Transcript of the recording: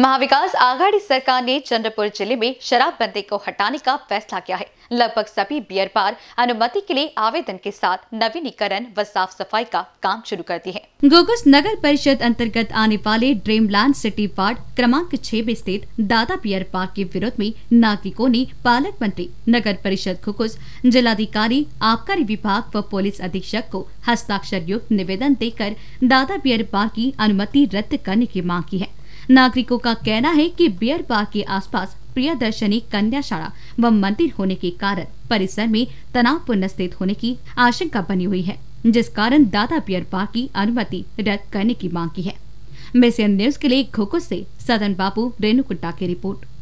महाविकास आघाड़ी सरकार ने चंद्रपुर जिले में शराबबंदी को हटाने का फैसला किया है लगभग सभी बियर पार अनुमति के लिए आवेदन के साथ नवीनीकरण व साफ सफाई का काम शुरू कर दी है गोगस नगर परिषद अंतर्गत आने वाले ड्रीमलैंड सिटी वार्ड क्रमांक छह में स्थित दादा बियर पार्क के विरोध में नागरिकों ने पालक मंत्री नगर परिषद खुकुस जिलाधिकारी आबकारी विभाग व पुलिस अधीक्षक को हस्ताक्षर युक्त निवेदन देकर दादा बियर पार्क की अनुमति रद्द करने की मांग की है नागरिकों का कहना है कि बियर बाग के आसपास प्रियदर्शनी कन्याशाला व मंदिर होने के कारण परिसर में तनावपूर्ण स्थित होने की आशंका बनी हुई है जिस कारण दादा बियर बाग की अनुमति रद्द करने की मांग की है मेसियन न्यूज के लिए घोको ऐसी सदन बाबू रेणुकुटा की रिपोर्ट